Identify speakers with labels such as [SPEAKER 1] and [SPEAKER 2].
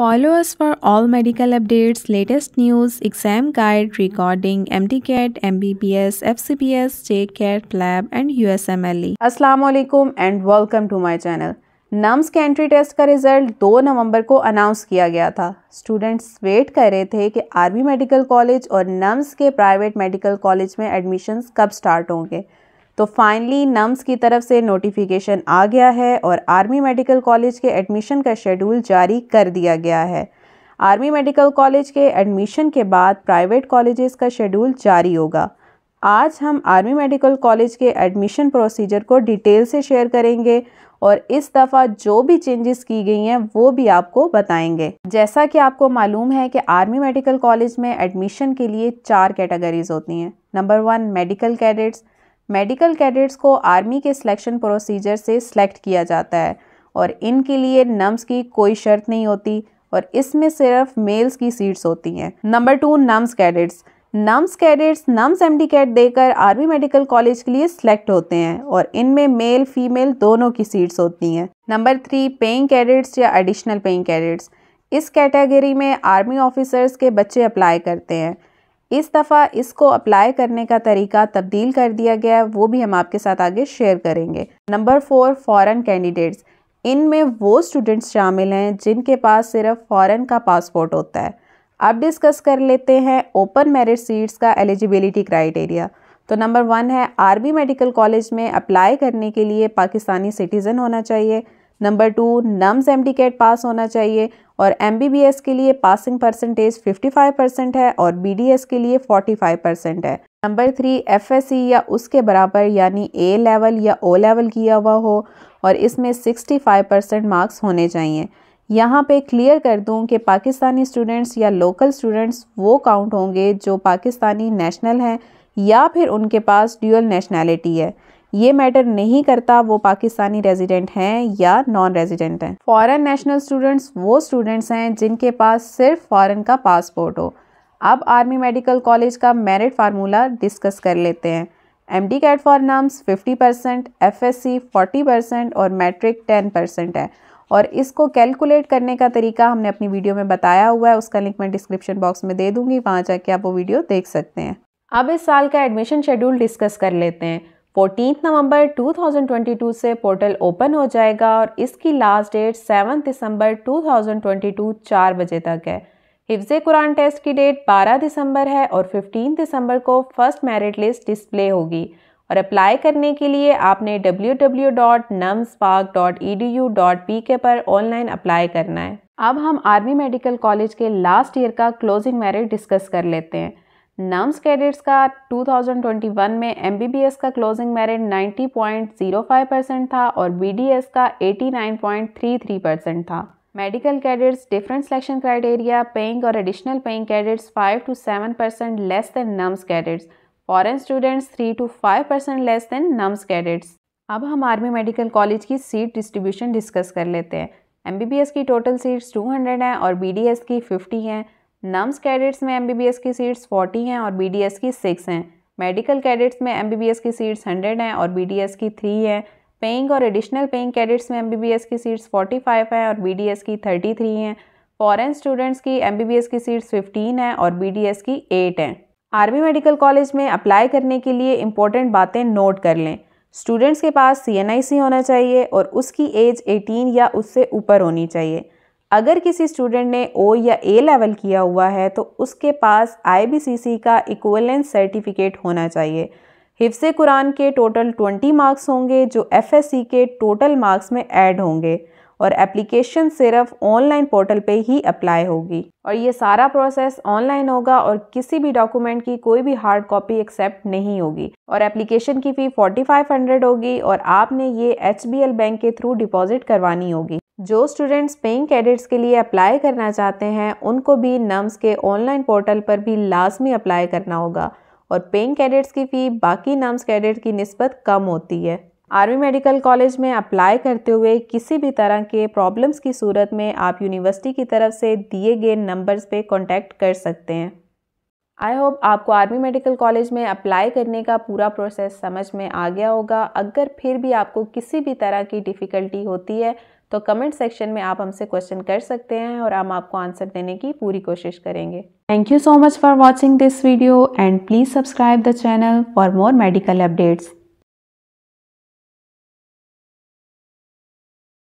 [SPEAKER 1] Follow us for all medical updates, latest news, exam guide, recording, MDCAT, MBBS, FCBS, JCAT, PLAB and USMLE. Assalamualaikum and welcome to my channel. NUMS के entry test का result 2 नवंबर को announce किया गया था students wait कर रहे थे कि आर्मी मेडिकल कॉलेज और नम्स के प्राइवेट मेडिकल कॉलेज में एडमिशन्स कब स्टार्ट होंगे तो फाइनली नम्स की तरफ से नोटिफिकेशन आ गया है और आर्मी मेडिकल कॉलेज के एडमिशन का शेड्यूल जारी कर दिया गया है आर्मी मेडिकल कॉलेज के एडमिशन के बाद प्राइवेट कॉलेजेस का शेड्यूल जारी होगा आज हम आर्मी मेडिकल कॉलेज के एडमिशन प्रोसीजर को डिटेल से शेयर करेंगे और इस दफ़ा जो भी चेंजेस की गई हैं वो भी आपको बताएंगे जैसा कि आपको मालूम है कि आर्मी मेडिकल कॉलेज में एडमिशन के लिए चार कैटेगरीज होती हैं number one medical cadets medical cadets को आर्मी के सिलेक्शन प्रोसीजर से सिलेक्ट किया जाता है और इनके लिए नम्स की कोई शर्त नहीं होती और इसमें सिर्फ मेल्स की सीट्स होती हैं number two NUMS cadets NUMS cadets NUMS M D CAT देकर आर्मी मेडिकल कॉलेज के लिए सिलेक्ट होते हैं और इनमें मेल फीमेल दोनों की सीट्स होती हैं नंबर थ्री पेइंग कैडेट्स या एडिशनल पेइंग कैडेट्स इस कैटेगरी में आर्मी ऑफिसर्स के बच्चे अप्लाई करते हैं इस दफ़ा इसको अप्लाई करने का तरीका तब्दील कर दिया गया है वो भी हम आपके साथ आगे शेयर करेंगे नंबर फोर फॉरेन कैंडिडेट्स इनमें वो स्टूडेंट्स शामिल हैं जिनके पास सिर्फ फॉरेन का पासपोर्ट होता है अब डिस्कस कर लेते हैं ओपन मेरिट सीट्स का एलिजिबिलिटी क्राइटेरिया तो नंबर वन है आर मेडिकल कॉलेज में अप्लाई करने के लिए पाकिस्तानी सिटीज़न होना चाहिए number two NUMS M pass होना चाहिए और एम के लिए पासिंग परसेंटेज 55 परसेंट है और बी के लिए 45 परसेंट है नंबर थ्री एफ या उसके बराबर यानी ए लेवल या ओ लेवल किया हुआ हो और इसमें 65 परसेंट मार्क्स होने चाहिए यहाँ पे क्लियर कर दूँ कि पाकिस्तानी स्टूडेंट्स या लोकल स्टूडेंट्स वो काउंट होंगे जो पाकिस्तानी नेशनल हैं या फिर उनके पास ड्यूअल नेशनैलिटी है ये मैटर नहीं करता वो पाकिस्तानी रेजिडेंट हैं या नॉन रेजिडेंट हैं फॉरेन नेशनल स्टूडेंट्स वो स्टूडेंट्स हैं जिनके पास सिर्फ फॉरेन का पासपोर्ट हो अब आर्मी मेडिकल कॉलेज का मेरिट फार्मूला डिस्कस कर लेते हैं M D CAT for NUMS fifty percent F S C forty percent और मैट्रिक टेन परसेंट है और इसको कैलकुलेट करने का तरीका हमने अपनी वीडियो में बताया हुआ है उसका लिंक मैं डिस्क्रिप्शन बॉक्स में दे दूंगी वहाँ जाके आप वो वीडियो देख सकते हैं अब इस साल का एडमिशन शेड्यूल डिस्कस कर लेते हैं फोर्टीन नवंबर 2022 से पोर्टल ओपन हो जाएगा और इसकी लास्ट डेट 7 दिसंबर 2022 चार बजे तक है हिफ्ज़ कुरान टेस्ट की डेट 12 दिसंबर है और 15 दिसंबर को फर्स्ट मेरिट लिस्ट डिस्प्ले होगी और अप्लाई करने के लिए आपने www.numspark.edu.pk पर ऑनलाइन अप्लाई करना है अब हम आर्मी मेडिकल कॉलेज के लास्ट ईयर का क्लोजिंग मेरिट डिस्कस कर लेते हैं नम्स कैडेट्स का 2021 में एम का क्लोजिंग मेरिट 90.05 परसेंट था और बी का 89.33 परसेंट था medical cadets different selection criteria paying और additional paying cadets 5 to 7 percent less than NUMS cadets foreign students 3 to 5 percent less than NUMS cadets अब हम आर्मी मेडिकल कॉलेज की सीट डिस्ट्रीब्यूशन डिस्कस कर लेते हैं एम की टोटल सीट्स 200 हैं और बी की 50 हैं नम्स कैडेट्स में एम की सीट्स फोर्टी हैं और बी की सिक्स हैं मेडिकल कैडेट्स में एम की सीट्स हंड्रेड हैं और बी की थ्री हैं पेइंग और एडिशनल पेइंग कैडेट्स में एम की सीट्स फोर्टी फाइव हैं और बी की थर्टी थ्री हैं फॉरेन स्टूडेंट्स की एम की सीट्स फिफ्टीन हैं और बी की एट हैं आर्मी मेडिकल कॉलेज में अप्लाई करने के लिए इम्पोर्टेंट बातें नोट कर लें स्टूडेंट्स के पास सी होना चाहिए और उसकी एज एटीन या उससे ऊपर होनी चाहिए अगर किसी स्टूडेंट ने ओ या ए लेवल किया हुआ है तो उसके पास आई का इक्वलेंस सर्टिफिकेट होना चाहिए हिफ्स कुरान e के टोटल 20 मार्क्स होंगे जो एफ e के टोटल मार्क्स में ऐड होंगे और एप्लीकेशन सिर्फ ऑनलाइन पोर्टल पे ही अप्लाई होगी और ये सारा प्रोसेस ऑनलाइन होगा और किसी भी डॉक्यूमेंट की कोई भी हार्ड कॉपी एक्सेप्ट नहीं होगी और एप्लीकेशन की फ़ी 4500 होगी और आपने ये एच बैंक के थ्रू डिपॉजिट करवानी होगी जो स्टूडेंट्स पेइंग कैडेट्स के लिए अप्लाई करना चाहते हैं उनको भी नम्स के ऑनलाइन पोर्टल पर भी लाजमी अप्लाई करना होगा और पेइंग कैडेट्स की फ़ी बाकी नम्स कैडेट की नस्बत कम होती है आर्मी मेडिकल कॉलेज में अप्लाई करते हुए किसी भी तरह के प्रॉब्लम्स की सूरत में आप यूनिवर्सिटी की तरफ से दिए गए नंबर्स पे कांटेक्ट कर सकते हैं आई होप आपको आर्मी मेडिकल कॉलेज में अप्लाई करने का पूरा प्रोसेस समझ में आ गया होगा अगर फिर भी आपको किसी भी तरह की डिफ़िकल्टी होती है तो कमेंट सेक्शन में आप हमसे क्वेश्चन कर सकते हैं और हम आपको आंसर देने की पूरी कोशिश करेंगे thank you so much for watching this video and please subscribe the channel for more medical updates